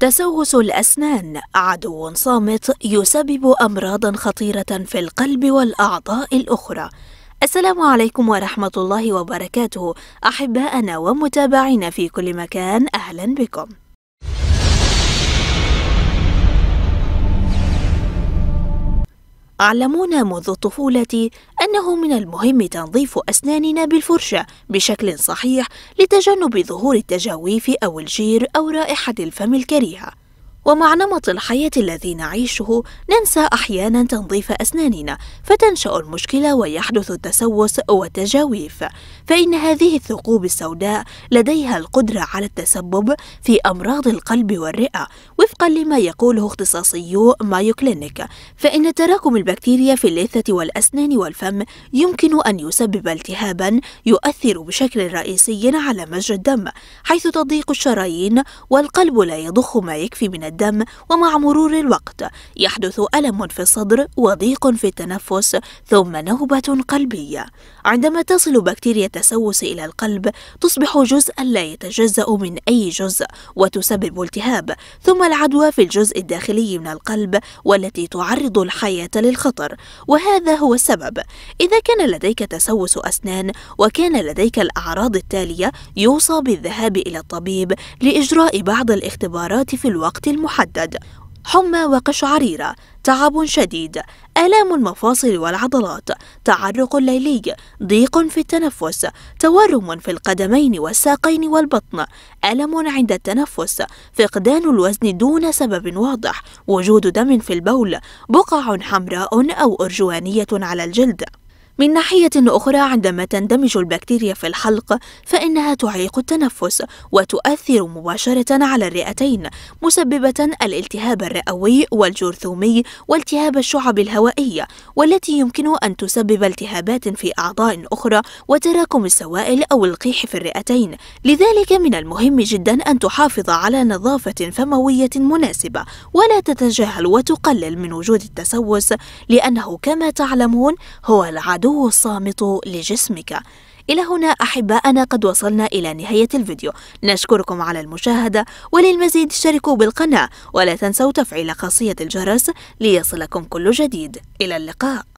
تسوس الأسنان عدو صامت يسبب أمراضا خطيرة في القلب والأعضاء الأخرى السلام عليكم ورحمة الله وبركاته أحباءنا ومتابعينا في كل مكان أهلا بكم أعلمونا منذ الطفولة أنه من المهم تنظيف أسناننا بالفرشة بشكل صحيح لتجنب ظهور التجاويف أو الجير أو رائحة الفم الكريهة ومع نمط الحياة الذي نعيشه ننسى أحيانا تنظيف أسناننا فتنشأ المشكلة ويحدث التسوس والتجاويف فإن هذه الثقوب السوداء لديها القدرة على التسبب في أمراض القلب والرئة وفقا لما يقوله اختصاصيو مايو كلينيك فإن تراكم البكتيريا في اللثة والأسنان والفم يمكن أن يسبب التهابا يؤثر بشكل رئيسي على مجرى الدم حيث تضيق الشرايين والقلب لا يضخ ما يكفي من الدم الدم ومع مرور الوقت يحدث ألم في الصدر وضيق في التنفس ثم نوبة قلبية عندما تصل بكتيريا التسوس إلى القلب تصبح جزءا لا يتجزأ من أي جزء وتسبب التهاب ثم العدوى في الجزء الداخلي من القلب والتي تعرض الحياة للخطر وهذا هو السبب إذا كان لديك تسوس أسنان وكان لديك الأعراض التالية يوصى بالذهاب إلى الطبيب لإجراء بعض الاختبارات في الوقت المناسب المحدد حمى وقشعريرة تعب شديد آلام المفاصل والعضلات تعرق ليلي ضيق في التنفس تورم في القدمين والساقين والبطن ألم عند التنفس فقدان الوزن دون سبب واضح وجود دم في البول بقع حمراء أو أرجوانية على الجلد من ناحية أخرى عندما تندمج البكتيريا في الحلق فإنها تعيق التنفس وتؤثر مباشرة على الرئتين مسببة الالتهاب الرئوي والجرثومي والتهاب الشعب الهوائية والتي يمكن أن تسبب التهابات في أعضاء أخرى وتراكم السوائل أو القيح في الرئتين لذلك من المهم جدا أن تحافظ على نظافة فموية مناسبة ولا تتجاهل وتقلل من وجود التسوس لأنه كما تعلمون هو العدو العدو الصامت لجسمك إلى هنا أحبائنا قد وصلنا إلى نهاية الفيديو نشكركم على المشاهدة وللمزيد شاركوا بالقناة ولا تنسوا تفعيل خاصية الجرس ليصلكم كل جديد إلى اللقاء